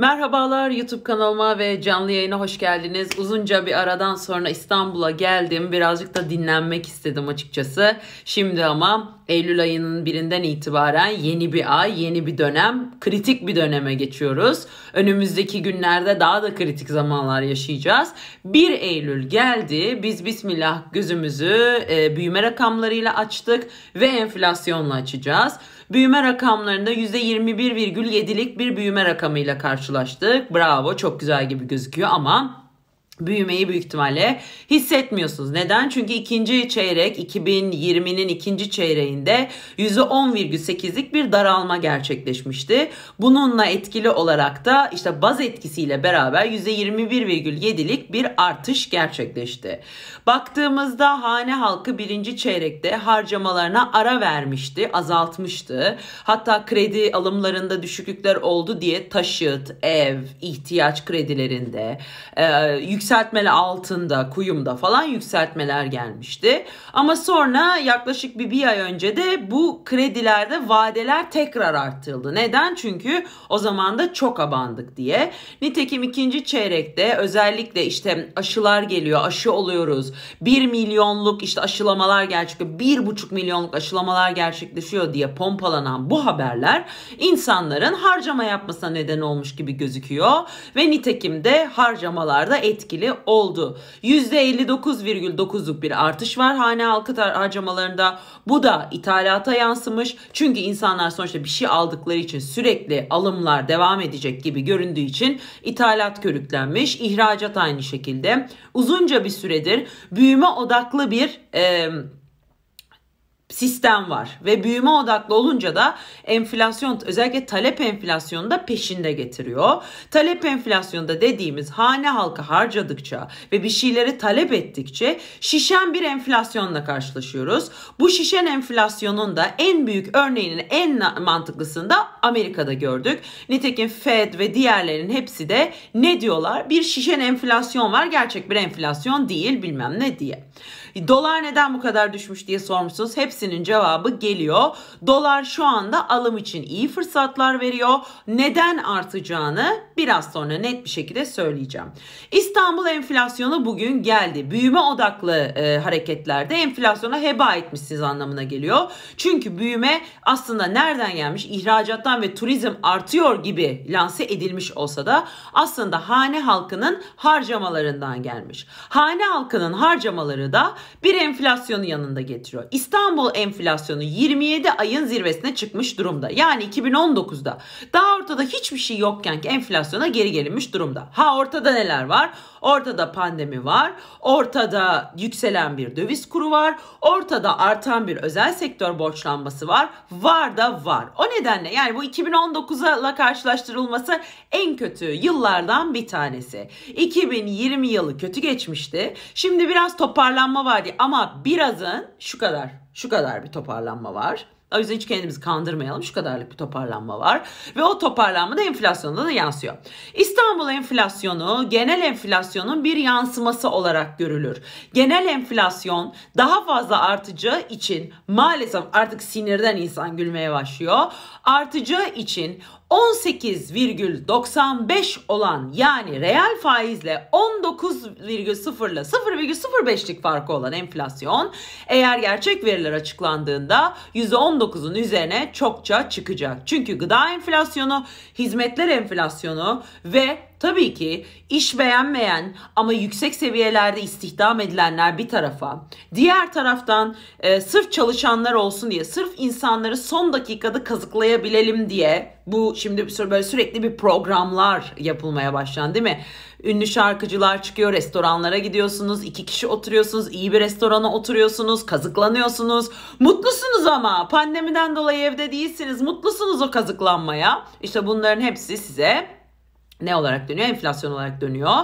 Merhabalar YouTube kanalıma ve canlı yayına hoş geldiniz. Uzunca bir aradan sonra İstanbul'a geldim. Birazcık da dinlenmek istedim açıkçası. Şimdi ama Eylül ayının birinden itibaren yeni bir ay, yeni bir dönem, kritik bir döneme geçiyoruz. Önümüzdeki günlerde daha da kritik zamanlar yaşayacağız. 1 Eylül geldi. Biz bismillah gözümüzü e, büyüme rakamlarıyla açtık ve enflasyonla açacağız. Büyüme rakamlarında %21,7'lik bir büyüme rakamıyla karşılaştık. Bravo çok güzel gibi gözüküyor ama büyümeyi büyük ihtimalle hissetmiyorsunuz. Neden? Çünkü ikinci çeyrek 2020'nin ikinci çeyreğinde %10,8'lik bir daralma gerçekleşmişti. Bununla etkili olarak da işte baz etkisiyle beraber %21,7'lik bir artış gerçekleşti. Baktığımızda hane halkı birinci çeyrekte harcamalarına ara vermişti, azaltmıştı. Hatta kredi alımlarında düşüklükler oldu diye taşıt, ev, ihtiyaç kredilerinde, yüksek yükseltmeler altında, kuyumda falan yükseltmeler gelmişti. Ama sonra yaklaşık bir, bir ay önce de bu kredilerde vadeler tekrar arttırıldı. Neden? Çünkü o zaman da çok abandık diye. Nitekim ikinci çeyrekte özellikle işte aşılar geliyor, aşı oluyoruz. 1 milyonluk işte aşılamalar gerçekleşiyor, 1,5 milyonluk aşılamalar gerçekleşiyor diye pompalanan bu haberler insanların harcama yapmasına neden olmuş gibi gözüküyor. Ve nitekim de harcamalarda etki etkili oldu. %59,9'luk bir artış var hane halkı harcamalarında. Bu da ithalata yansımış. Çünkü insanlar sonuçta bir şey aldıkları için sürekli alımlar devam edecek gibi göründüğü için ithalat körüklenmiş. İhracat aynı şekilde. Uzunca bir süredir büyüme odaklı bir... E, sistem var ve büyüme odaklı olunca da enflasyon özellikle talep enflasyonu da peşinde getiriyor. Talep enflasyonda dediğimiz hane halkı harcadıkça ve bir şeyleri talep ettikçe şişen bir enflasyonla karşılaşıyoruz. Bu şişen enflasyonun da en büyük örneğinin en mantıklısını da Amerika'da gördük. Nitekim Fed ve diğerlerinin hepsi de ne diyorlar? Bir şişen enflasyon var gerçek bir enflasyon değil bilmem ne diye. Dolar neden bu kadar düşmüş diye sormuşsunuz. Hepsinin cevabı geliyor. Dolar şu anda alım için iyi fırsatlar veriyor. Neden artacağını biraz sonra net bir şekilde söyleyeceğim. İstanbul enflasyonu bugün geldi. Büyüme odaklı e, hareketlerde enflasyona heba etmişsiniz anlamına geliyor. Çünkü büyüme aslında nereden gelmiş? İhracattan ve turizm artıyor gibi lanse edilmiş olsa da aslında hane halkının harcamalarından gelmiş. Hane halkının harcamaları da bir enflasyonu yanında getiriyor. İstanbul enflasyonu 27 ayın zirvesine çıkmış durumda. Yani 2019'da daha ortada hiçbir şey yokken ki enflasyona geri gelinmiş durumda. Ha ortada neler var? Ortada pandemi var. Ortada yükselen bir döviz kuru var. Ortada artan bir özel sektör borçlanması var. Var da var. O nedenle yani bu 2019'la karşılaştırılması en kötü yıllardan bir tanesi. 2020 yılı kötü geçmişti. Şimdi biraz toparlanma var hadi ama birazın şu kadar şu kadar bir toparlanma var. O yüzden hiç kendimizi kandırmayalım. Şu kadarlık bir toparlanma var. Ve o toparlanma da enflasyonda da yansıyor. İstanbul enflasyonu genel enflasyonun bir yansıması olarak görülür. Genel enflasyon daha fazla artıcı için maalesef artık sinirden insan gülmeye başlıyor. Artıcı için 18,95 olan yani reel faizle 19,0 ile 0,05'lik farkı olan enflasyon eğer gerçek veriler açıklandığında %19'un üzerine çokça çıkacak. Çünkü gıda enflasyonu, hizmetler enflasyonu ve tabii ki iş beğenmeyen ama yüksek seviyelerde istihdam edilenler bir tarafa, diğer taraftan e, sırf çalışanlar olsun diye, sırf insanları son dakikada kazıklayabilelim diye bu şimdi böyle sürekli bir programlar yapılmaya başlandı değil mi? Ünlü şarkıcılar çıkıyor, restoranlara gidiyorsunuz, iki kişi oturuyorsunuz, iyi bir restorana oturuyorsunuz, kazıklanıyorsunuz. Mutlusunuz ama pandemiden dolayı evde değilsiniz, mutlusunuz o kazıklanmaya. İşte bunların hepsi size ne olarak dönüyor? Enflasyon olarak dönüyor.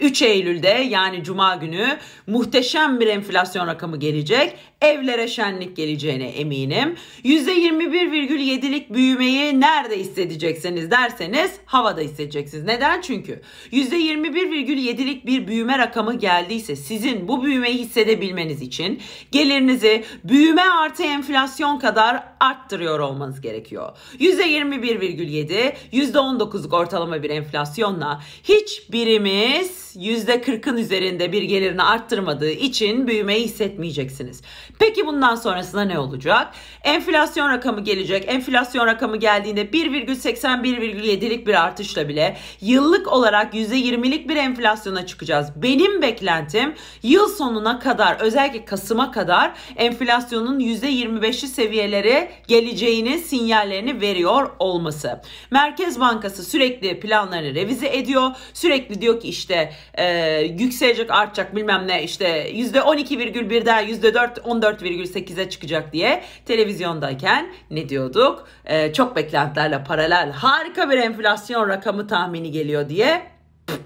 3 Eylül'de yani Cuma günü muhteşem bir enflasyon rakamı gelecek. Evlere şenlik geleceğine eminim. %21,7'lik büyümeyi nerede hissedeceksiniz derseniz havada hissedeceksiniz. Neden? Çünkü %21,7'lik bir büyüme rakamı geldiyse sizin bu büyümeyi hissedebilmeniz için gelirinizi büyüme artı enflasyon kadar arttırıyor olmanız gerekiyor. %21,7, %19'luk ortalama bir enflasyon enflasyonla hiçbirimiz %40'ın üzerinde bir gelirini arttırmadığı için büyümeyi hissetmeyeceksiniz. Peki bundan sonrasında ne olacak? Enflasyon rakamı gelecek. Enflasyon rakamı geldiğinde 1,81,7'lik bir artışla bile yıllık olarak %20'lik bir enflasyona çıkacağız. Benim beklentim yıl sonuna kadar özellikle Kasım'a kadar enflasyonun %25'li seviyelere geleceğini sinyallerini veriyor olması. Merkez Bankası sürekli planlarını revize ediyor. Sürekli diyor ki işte e, yükselecek artacak bilmem ne işte %12,1'den %4-14,8'e çıkacak diye televizyondayken ne diyorduk? E, çok beklentilerle paralel harika bir enflasyon rakamı tahmini geliyor diye pıf,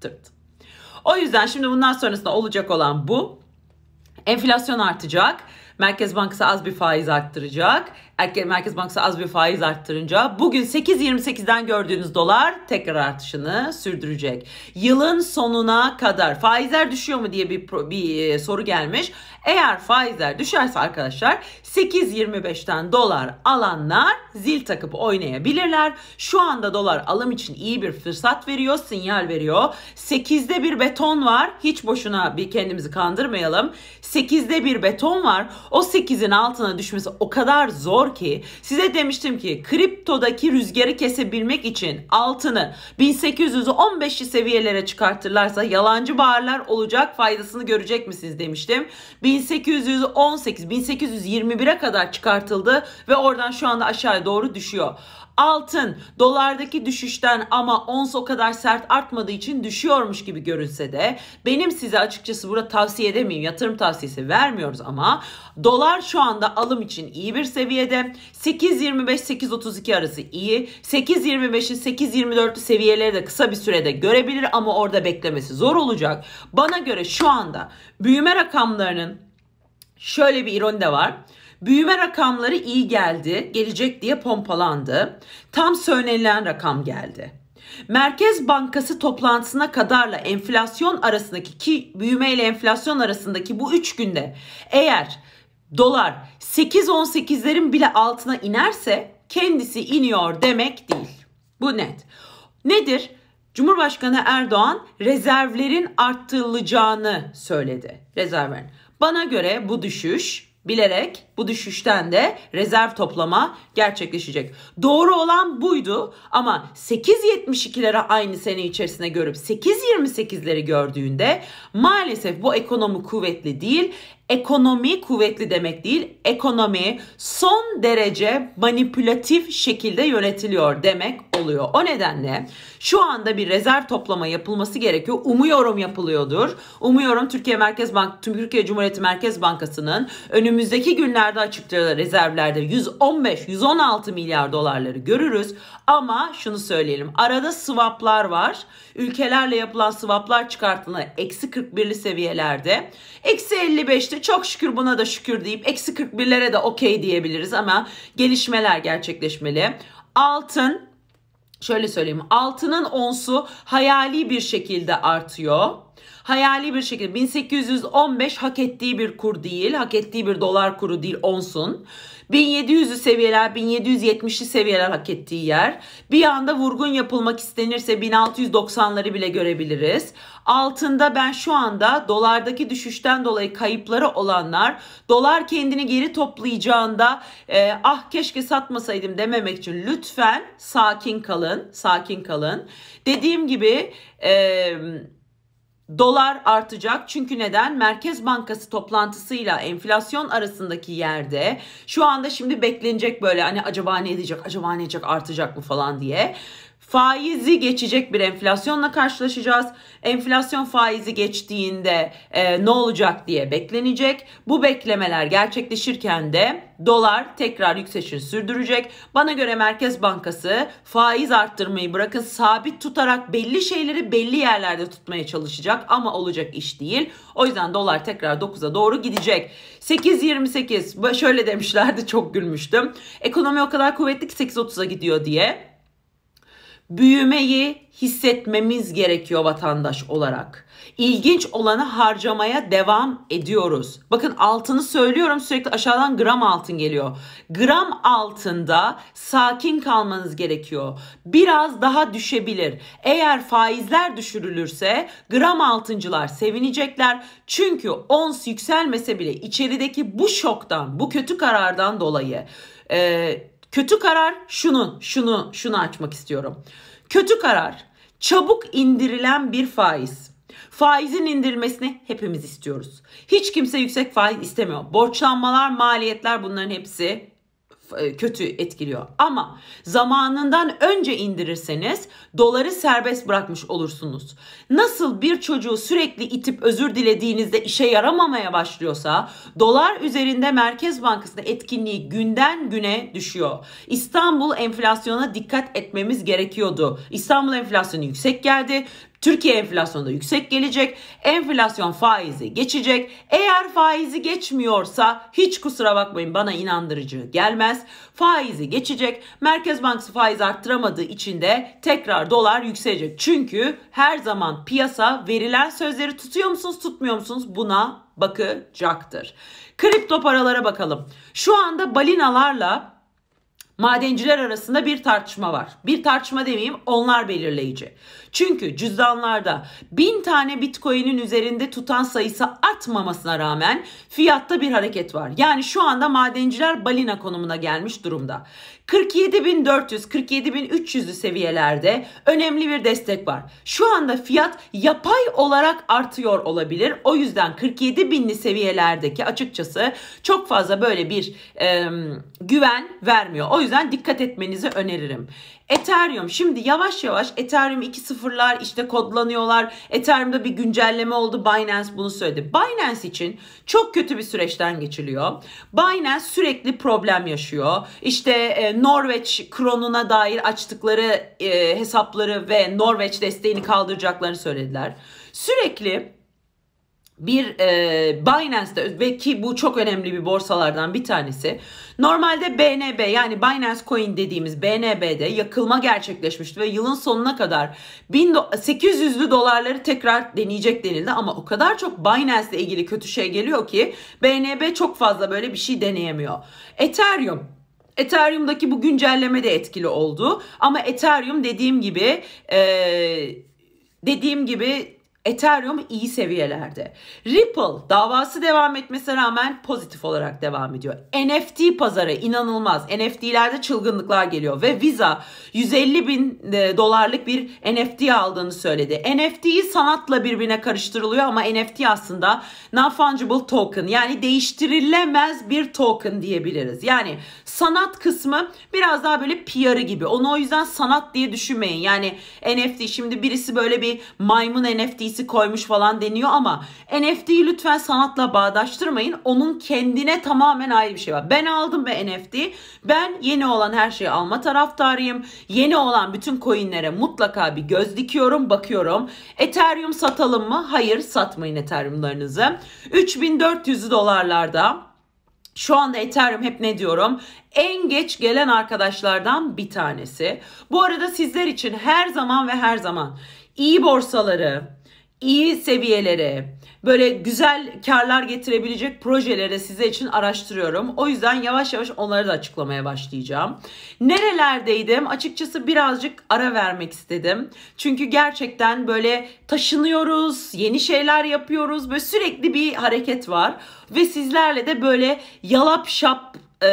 tırt. O yüzden şimdi bundan sonrasında olacak olan bu. Enflasyon artacak. Merkez Bankası az bir faiz arttıracak. Merkez Bankası az bir faiz arttırınca bugün 8.28'den gördüğünüz dolar tekrar artışını sürdürecek. Yılın sonuna kadar faizler düşüyor mu diye bir, bir e, soru gelmiş. Eğer faizler düşerse arkadaşlar 8.25'ten dolar alanlar zil takıp oynayabilirler. Şu anda dolar alım için iyi bir fırsat veriyor, sinyal veriyor. 8'de bir beton var. Hiç boşuna bir kendimizi kandırmayalım. 8'de bir beton var. O 8'in altına düşmesi o kadar zor ki size demiştim ki kriptodaki rüzgarı kesebilmek için altını 1815'li seviyelere çıkartırlarsa yalancı bağırlar olacak faydasını görecek misiniz demiştim. 1815 1818 1821'e kadar çıkartıldı ve oradan şu anda aşağıya doğru düşüyor. Altın dolardaki düşüşten ama ons o kadar sert artmadığı için düşüyormuş gibi görünse de benim size açıkçası burada tavsiye edemeyim. Yatırım tavsiyesi vermiyoruz ama dolar şu anda alım için iyi bir seviyede. 8.25-8.32 arası iyi. 8.25'i 8.24'lü seviyeleri de kısa bir sürede görebilir ama orada beklemesi zor olacak. Bana göre şu anda büyüme rakamlarının şöyle bir ironi de var. Büyüme rakamları iyi geldi, gelecek diye pompalandı. Tam söylenilen rakam geldi. Merkez Bankası toplantısına kadarla enflasyon arasındaki ki büyüme ile enflasyon arasındaki bu 3 günde eğer dolar 8 8.18'lerin bile altına inerse kendisi iniyor demek değil. Bu net. Nedir? Cumhurbaşkanı Erdoğan rezervlerin arttırılacağını söyledi. Rezervlerin. Bana göre bu düşüş bilerek bu düşüşten de rezerv toplama gerçekleşecek. Doğru olan buydu ama 8.72'lere aynı sene içerisinde görüp 8.28'leri gördüğünde maalesef bu ekonomi kuvvetli değil ekonomi kuvvetli demek değil, ekonomi son derece manipülatif şekilde yönetiliyor demek oluyor. O nedenle şu anda bir rezerv toplama yapılması gerekiyor. Umuyorum yapılıyordur. Umuyorum Türkiye Merkez Bank Türkiye Cumhuriyeti Merkez Bankası'nın önümüzdeki günlerde açıklayacağı rezervlerde 115-116 milyar dolarları görürüz. Ama şunu söyleyelim. Arada swaplar var. Ülkelerle yapılan swaplar çıkartılan eksi 41'li seviyelerde. Eksi 55'te çok şükür buna da şükür deyip eksi 41'lere de okey diyebiliriz ama gelişmeler gerçekleşmeli. Altın şöyle söyleyeyim altının onsu hayali bir şekilde artıyor. Hayali bir şekilde 1815 hak ettiği bir kur değil, hak ettiği bir dolar kuru değil onsun. 1700'lü seviyeler, 1770'li seviyeler hak ettiği yer. Bir anda vurgun yapılmak istenirse 1690'ları bile görebiliriz. Altında ben şu anda dolardaki düşüşten dolayı kayıpları olanlar dolar kendini geri toplayacağında e, ah keşke satmasaydım dememek için lütfen sakin kalın. Sakin kalın. Dediğim gibi eee Dolar artacak çünkü neden? Merkez Bankası toplantısıyla enflasyon arasındaki yerde şu anda şimdi beklenecek böyle hani acaba ne edecek acaba ne edecek artacak mı falan diye faizi geçecek bir enflasyonla karşılaşacağız. Enflasyon faizi geçtiğinde e, ne olacak diye beklenecek. Bu beklemeler gerçekleşirken de dolar tekrar yükselişini sürdürecek. Bana göre Merkez Bankası faiz arttırmayı bırakın sabit tutarak belli şeyleri belli yerlerde tutmaya çalışacak ama olacak iş değil. O yüzden dolar tekrar 9'a doğru gidecek. 8.28 şöyle demişlerdi çok gülmüştüm. Ekonomi o kadar kuvvetli ki 8.30'a gidiyor diye büyümeyi hissetmemiz gerekiyor vatandaş olarak. İlginç olanı harcamaya devam ediyoruz. Bakın altını söylüyorum sürekli aşağıdan gram altın geliyor. Gram altında sakin kalmanız gerekiyor. Biraz daha düşebilir. Eğer faizler düşürülürse gram altıncılar sevinecekler. Çünkü ons yükselmese bile içerideki bu şoktan, bu kötü karardan dolayı e, Kötü karar şunun şunu, şunu açmak istiyorum. Kötü karar çabuk indirilen bir faiz. Faizin indirilmesini hepimiz istiyoruz. Hiç kimse yüksek faiz istemiyor. Borçlanmalar, maliyetler bunların hepsi e, kötü etkiliyor. Ama zamanından önce indirirseniz doları serbest bırakmış olursunuz. Nasıl bir çocuğu sürekli itip özür dilediğinizde işe yaramamaya başlıyorsa dolar üzerinde Merkez Bankası'nın etkinliği günden güne düşüyor. İstanbul enflasyona dikkat etmemiz gerekiyordu. İstanbul enflasyonu yüksek geldi. Türkiye enflasyonu da yüksek gelecek. Enflasyon faizi geçecek. Eğer faizi geçmiyorsa hiç kusura bakmayın bana inandırıcı gelmez. Faizi geçecek. Merkez Bankası faiz arttıramadığı için de tekrar dolar yükselecek. Çünkü her zaman piyasa verilen sözleri tutuyor musunuz tutmuyor musunuz buna bakacaktır. Kripto paralara bakalım. Şu anda balinalarla madenciler arasında bir tartışma var. Bir tartışma demeyeyim onlar belirleyici. Çünkü cüzdanlarda bin tane bitcoin'in üzerinde tutan sayısı artmamasına rağmen fiyatta bir hareket var. Yani şu anda madenciler balina konumuna gelmiş durumda. 47.400, 47.300'lü seviyelerde önemli bir destek var. Şu anda fiyat yapay olarak artıyor olabilir. O yüzden 47.000'li seviyelerdeki açıkçası çok fazla böyle bir e, güven vermiyor. O yüzden dikkat etmenizi öneririm. Ethereum şimdi yavaş yavaş Ethereum 2.0'lar işte kodlanıyorlar. Ethereum'da bir güncelleme oldu. Binance bunu söyledi. Binance için çok kötü bir süreçten geçiliyor. Binance sürekli problem yaşıyor. İşte e, Norveç kronuna dair açtıkları e, hesapları ve Norveç desteğini kaldıracaklarını söylediler. Sürekli bir e, Binance'de ve ki bu çok önemli bir borsalardan bir tanesi. Normalde BNB yani Binance Coin dediğimiz BNB'de yakılma gerçekleşmişti ve yılın sonuna kadar 800'lü dolarları tekrar deneyecek denildi ama o kadar çok Binance ile ilgili kötü şey geliyor ki BNB çok fazla böyle bir şey deneyemiyor. Ethereum Ethereum'daki bu güncelleme de etkili oldu. Ama Ethereum dediğim gibi e, dediğim gibi Ethereum iyi seviyelerde. Ripple davası devam etmesine rağmen pozitif olarak devam ediyor. NFT pazarı inanılmaz. NFT'lerde çılgınlıklar geliyor ve Visa 150 bin e, dolarlık bir NFT aldığını söyledi. NFT'yi sanatla birbirine karıştırılıyor ama NFT aslında non-fungible token yani değiştirilemez bir token diyebiliriz. Yani sanat kısmı biraz daha böyle PR'ı gibi. Onu o yüzden sanat diye düşünmeyin. Yani NFT şimdi birisi böyle bir maymun NFT iyisi koymuş falan deniyor ama NFT'yi lütfen sanatla bağdaştırmayın. Onun kendine tamamen ayrı bir şey var. Ben aldım be NFT. Ben yeni olan her şeyi alma taraftarıyım. Yeni olan bütün coinlere mutlaka bir göz dikiyorum, bakıyorum. Ethereum satalım mı? Hayır satmayın Ethereum'larınızı. 3400 dolarlarda şu anda Ethereum hep ne diyorum? En geç gelen arkadaşlardan bir tanesi. Bu arada sizler için her zaman ve her zaman iyi borsaları, iyi seviyelere, böyle güzel karlar getirebilecek projelere size için araştırıyorum. O yüzden yavaş yavaş onları da açıklamaya başlayacağım. Nerelerdeydim? Açıkçası birazcık ara vermek istedim. Çünkü gerçekten böyle taşınıyoruz, yeni şeyler yapıyoruz. ve sürekli bir hareket var ve sizlerle de böyle yalap şap e,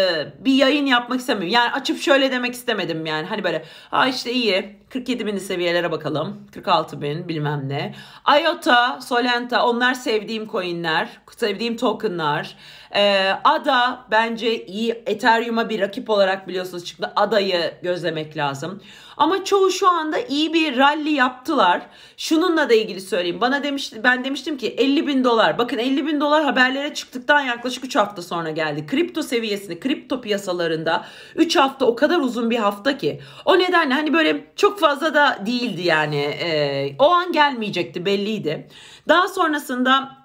bir yayın yapmak istemiyorum. Yani açıp şöyle demek istemedim yani. Hani böyle ha işte iyi 47 bin seviyelere bakalım. 46 bin bilmem ne. IOTA, Solenta onlar sevdiğim coinler. Sevdiğim tokenlar. Ee, ADA bence iyi Ethereum'a bir rakip olarak biliyorsunuz çıktı. ADA'yı gözlemek lazım. Ama çoğu şu anda iyi bir rally yaptılar. Şununla da ilgili söyleyeyim. Bana demişti, ben demiştim ki 50 bin dolar. Bakın 50 bin dolar haberlere çıktıktan yaklaşık 3 hafta sonra geldi. Kripto seviyesini, kripto piyasalarında 3 hafta o kadar uzun bir hafta ki. O nedenle hani böyle çok fazla da değildi yani. E, o an gelmeyecekti belliydi. Daha sonrasında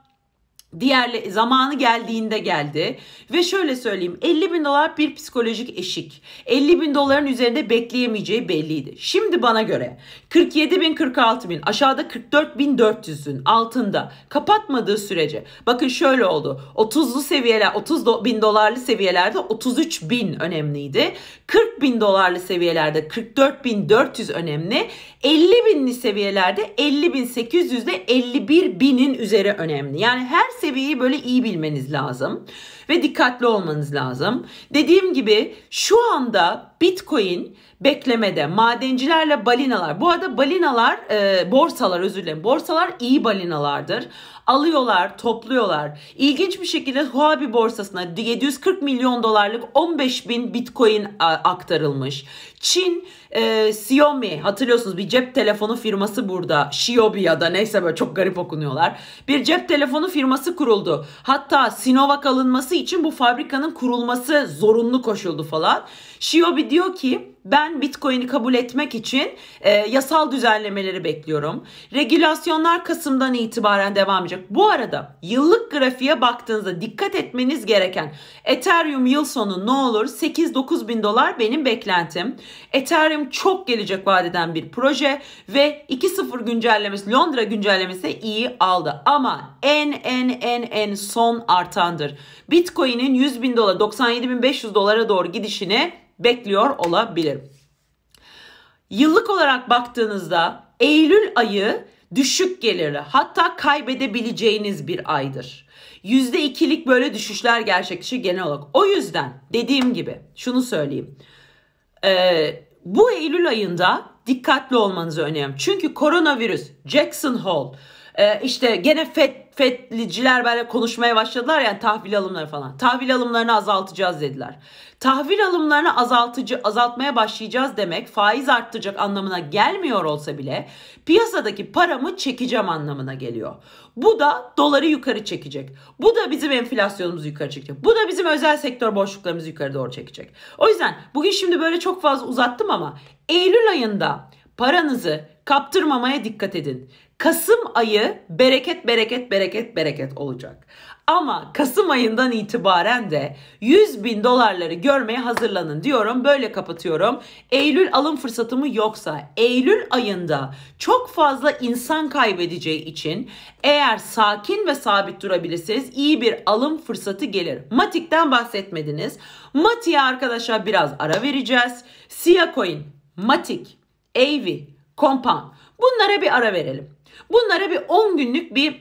Diğer zamanı geldiğinde geldi. Ve şöyle söyleyeyim 50 bin dolar bir psikolojik eşik. 50 bin doların üzerinde bekleyemeyeceği belliydi. Şimdi bana göre 47 bin 46 bin aşağıda 44 bin 400'ün altında kapatmadığı sürece. Bakın şöyle oldu 30'lu seviyeler 30 bin dolarlı seviyelerde 33 bin önemliydi. 40 bin dolarlı seviyelerde 44 bin 400 önemli. 50 binli seviyelerde 50 bin 800 800'de 51 binin üzeri önemli. Yani her seviyeyi böyle iyi bilmeniz lazım ve dikkatli olmanız lazım. Dediğim gibi şu anda Bitcoin beklemede madencilerle balinalar. Bu arada balinalar e, borsalar özür dilerim. Borsalar iyi balinalardır alıyorlar, topluyorlar. İlginç bir şekilde Huawei borsasına 740 milyon dolarlık 15 bin bitcoin aktarılmış. Çin e, Xiaomi hatırlıyorsunuz bir cep telefonu firması burada. Xiaomi ya da neyse böyle çok garip okunuyorlar. Bir cep telefonu firması kuruldu. Hatta Sinovac alınması için bu fabrikanın kurulması zorunlu koşuldu falan. Xiaomi diyor ki ben Bitcoin'i kabul etmek için e, yasal düzenlemeleri bekliyorum. Regülasyonlar Kasım'dan itibaren devam edecek. Bu arada yıllık grafiğe baktığınızda dikkat etmeniz gereken Ethereum yıl sonu ne olur? 8-9 bin dolar benim beklentim. Ethereum çok gelecek vadeden bir proje ve 2.0 güncellemesi Londra güncellemesi iyi aldı. Ama en en en en son artandır. Bitcoin'in 100 bin dolar 97.500 dolara doğru gidişini bekliyor olabilir. Yıllık olarak baktığınızda Eylül ayı düşük geliri, hatta kaybedebileceğiniz bir aydır. Yüzde ikilik böyle düşüşler gerçekleşir genel olarak. O yüzden dediğim gibi şunu söyleyeyim. Ee, bu Eylül ayında dikkatli olmanızı öneririm. Çünkü koronavirüs, Jackson Hole, ee, işte gene FED, FED'liciler böyle konuşmaya başladılar yani tahvil alımları falan. Tahvil alımlarını azaltacağız dediler. Tahvil alımlarını azaltıcı azaltmaya başlayacağız demek faiz arttıracak anlamına gelmiyor olsa bile piyasadaki paramı çekeceğim anlamına geliyor. Bu da doları yukarı çekecek. Bu da bizim enflasyonumuzu yukarı çekecek. Bu da bizim özel sektör boşluklarımızı yukarı doğru çekecek. O yüzden bugün şimdi böyle çok fazla uzattım ama Eylül ayında paranızı kaptırmamaya dikkat edin. Kasım ayı bereket bereket bereket bereket olacak. Ama Kasım ayından itibaren de 100 bin dolarları görmeye hazırlanın diyorum. Böyle kapatıyorum. Eylül alım fırsatımı yoksa Eylül ayında çok fazla insan kaybedeceği için eğer sakin ve sabit durabilirseniz iyi bir alım fırsatı gelir. Matik'ten bahsetmediniz. Matik'e arkadaşlar biraz ara vereceğiz. Siyacoin, Matik, Avi, Compound bunlara bir ara verelim. Bunlara bir 10 günlük bir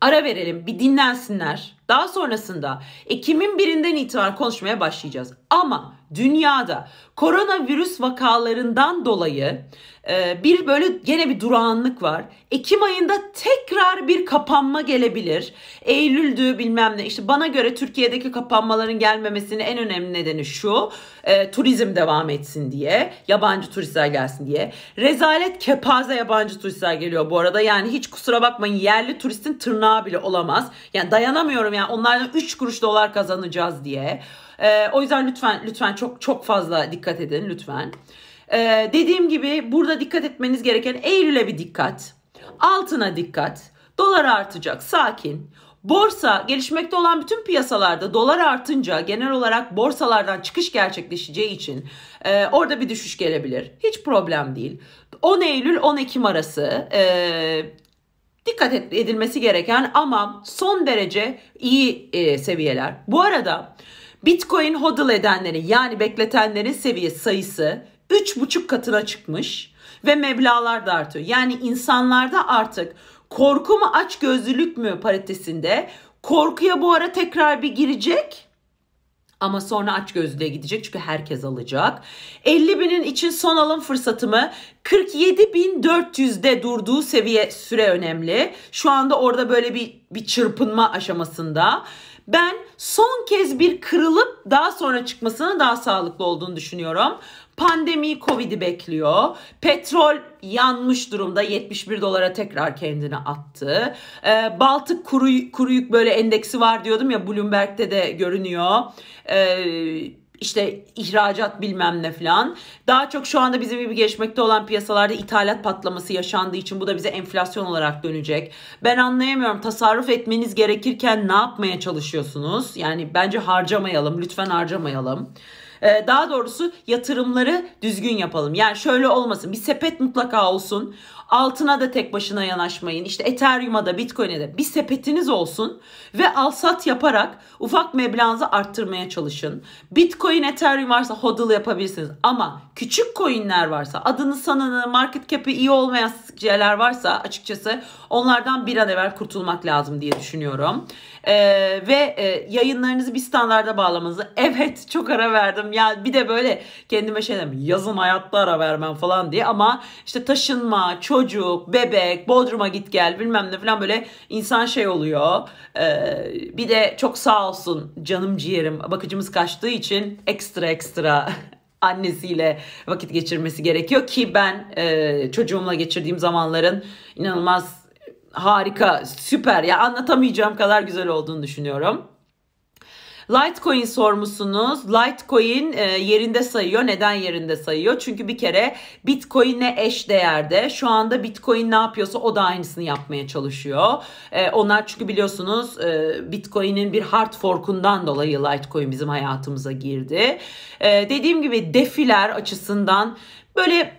ara verelim. Bir dinlensinler. Daha sonrasında Ekim'in birinden itibaren konuşmaya başlayacağız. Ama dünyada koronavirüs vakalarından dolayı e, bir böyle gene bir durağanlık var. Ekim ayında tekrar bir kapanma gelebilir. Eylül'dü bilmem ne. İşte bana göre Türkiye'deki kapanmaların gelmemesinin en önemli nedeni şu. E, turizm devam etsin diye. Yabancı turistler gelsin diye. Rezalet kepaze yabancı turistler geliyor bu arada. Yani hiç kusura bakmayın yerli turistin tırnağı bile olamaz. Yani dayanamıyorum yani onlardan 3 kuruş dolar kazanacağız diye. E, o yüzden lütfen lütfen çok çok fazla dikkat edin lütfen. E, dediğim gibi burada dikkat etmeniz gereken Eylül'e bir dikkat. Altına dikkat. Dolar artacak sakin. Borsa gelişmekte olan bütün piyasalarda dolar artınca genel olarak borsalardan çıkış gerçekleşeceği için e, orada bir düşüş gelebilir. Hiç problem değil. 10 Eylül 10 Ekim arası e, dikkat edilmesi gereken ama son derece iyi e, seviyeler. Bu arada Bitcoin hodl edenlerin yani bekletenlerin seviye sayısı 3,5 katına çıkmış ve meblalar da artıyor. Yani insanlarda artık korku mu aç açgözlülük mü paritesinde korkuya bu ara tekrar bir girecek ama sonra aç gözlüğe gidecek çünkü herkes alacak. 50 binin için son alım fırsatımı 47.400'de durduğu seviye süre önemli. Şu anda orada böyle bir, bir çırpınma aşamasında. Ben son kez bir kırılıp daha sonra çıkmasının daha sağlıklı olduğunu düşünüyorum. Pandemi Covid'i bekliyor. Petrol yanmış durumda 71 dolara tekrar kendini attı. Ee, Baltık kuru, kuru yük böyle endeksi var diyordum ya Bloomberg'de de görünüyor. Ee, işte ihracat bilmem ne falan. Daha çok şu anda bizim gibi geçmekte olan piyasalarda ithalat patlaması yaşandığı için bu da bize enflasyon olarak dönecek. Ben anlayamıyorum tasarruf etmeniz gerekirken ne yapmaya çalışıyorsunuz? Yani bence harcamayalım lütfen harcamayalım. Ee, daha doğrusu yatırımları düzgün yapalım. Yani şöyle olmasın bir sepet mutlaka olsun. Altına da tek başına yanaşmayın. İşte Ethereum'a da Bitcoin'e de bir sepetiniz olsun ve alsat yaparak ufak meblağınızı arttırmaya çalışın. Bitcoin, Ethereum varsa hodl yapabilirsiniz. Ama küçük coin'ler varsa, adını sananı market cap'i iyi olmayan şeyler varsa açıkçası onlardan bir an evvel kurtulmak lazım diye düşünüyorum. Ee, ve e, yayınlarınızı bir standarda bağlamanızı. Evet çok ara verdim. Ya bir de böyle kendime şey dedim. Yazın hayatta ara vermem falan diye ama işte taşınma, çoğu çocuk, bebek, Bodrum'a git gel bilmem ne falan böyle insan şey oluyor. Ee, bir de çok sağ olsun canım ciğerim bakıcımız kaçtığı için ekstra ekstra annesiyle vakit geçirmesi gerekiyor ki ben e, çocuğumla geçirdiğim zamanların inanılmaz harika, süper ya anlatamayacağım kadar güzel olduğunu düşünüyorum. Litecoin sormuşsunuz. Litecoin e, yerinde sayıyor. Neden yerinde sayıyor? Çünkü bir kere Bitcoin'e eş değerde. Şu anda Bitcoin ne yapıyorsa o da aynısını yapmaya çalışıyor. E, onlar çünkü biliyorsunuz e, Bitcoin'in bir hard forkundan dolayı Litecoin bizim hayatımıza girdi. E, dediğim gibi defiler açısından böyle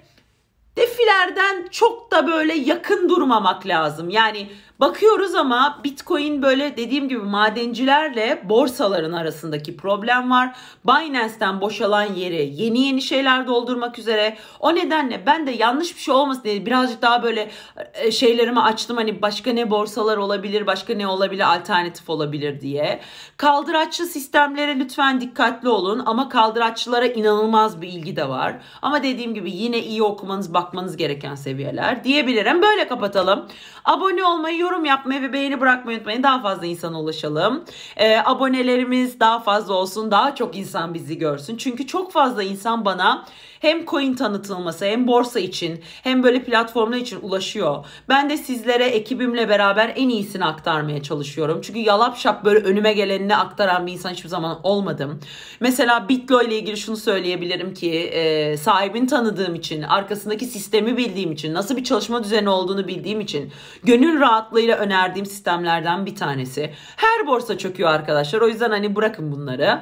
defilerden çok da böyle yakın durmamak lazım. Yani Bakıyoruz ama Bitcoin böyle dediğim gibi madencilerle borsaların arasındaki problem var. Binance'ten boşalan yere yeni yeni şeyler doldurmak üzere. O nedenle ben de yanlış bir şey olmasın diye birazcık daha böyle e, şeylerimi açtım. Hani başka ne borsalar olabilir, başka ne olabilir, alternatif olabilir diye. Kaldıraçlı sistemlere lütfen dikkatli olun ama kaldıraçlılara inanılmaz bir ilgi de var. Ama dediğim gibi yine iyi okumanız, bakmanız gereken seviyeler diyebilirim. Böyle kapatalım. Abone olmayı, Yorum yapmayı ve beğeni bırakmayı unutmayın. Daha fazla insana ulaşalım. Ee, abonelerimiz daha fazla olsun. Daha çok insan bizi görsün. Çünkü çok fazla insan bana hem coin tanıtılması hem borsa için hem böyle platformlar için ulaşıyor. Ben de sizlere ekibimle beraber en iyisini aktarmaya çalışıyorum. Çünkü yalap şap böyle önüme gelenini aktaran bir insan hiçbir zaman olmadım. Mesela Bitlo ile ilgili şunu söyleyebilirim ki e, sahibini tanıdığım için, arkasındaki sistemi bildiğim için, nasıl bir çalışma düzeni olduğunu bildiğim için gönül rahatlığıyla önerdiğim sistemlerden bir tanesi. Her borsa çöküyor arkadaşlar. O yüzden hani bırakın bunları.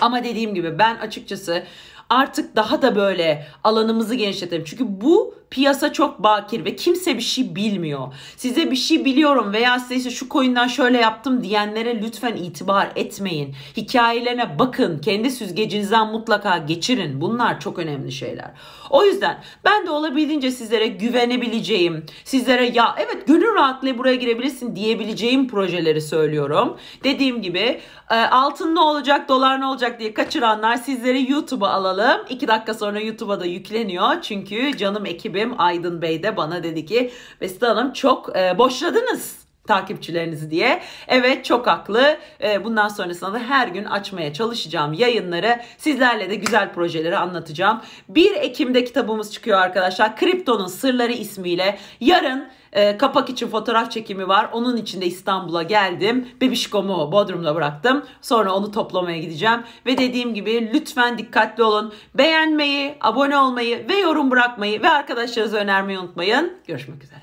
Ama dediğim gibi ben açıkçası artık daha da böyle alanımızı genişletelim. Çünkü bu piyasa çok bakir ve kimse bir şey bilmiyor. Size bir şey biliyorum veya size işte şu koyundan şöyle yaptım diyenlere lütfen itibar etmeyin. Hikayelerine bakın. Kendi süzgecinizden mutlaka geçirin. Bunlar çok önemli şeyler. O yüzden ben de olabildiğince sizlere güvenebileceğim, sizlere ya evet gönül rahatlığı buraya girebilirsin diyebileceğim projeleri söylüyorum. Dediğim gibi e, altın ne olacak, dolar ne olacak diye kaçıranlar sizleri YouTube'a alalım bakalım. 2 dakika sonra YouTube'a da yükleniyor. Çünkü canım ekibim Aydın Bey de bana dedi ki Vesile Hanım çok e, boşladınız takipçilerinizi diye. Evet çok haklı. E, bundan sonrasında da her gün açmaya çalışacağım yayınları. Sizlerle de güzel projeleri anlatacağım. 1 Ekim'de kitabımız çıkıyor arkadaşlar. Kriptonun Sırları ismiyle. Yarın e, kapak için fotoğraf çekimi var. Onun için de İstanbul'a geldim. Bebişkomu Bodrum'da bıraktım. Sonra onu toplamaya gideceğim. Ve dediğim gibi lütfen dikkatli olun. Beğenmeyi, abone olmayı ve yorum bırakmayı ve arkadaşlarınızı önermeyi unutmayın. Görüşmek üzere.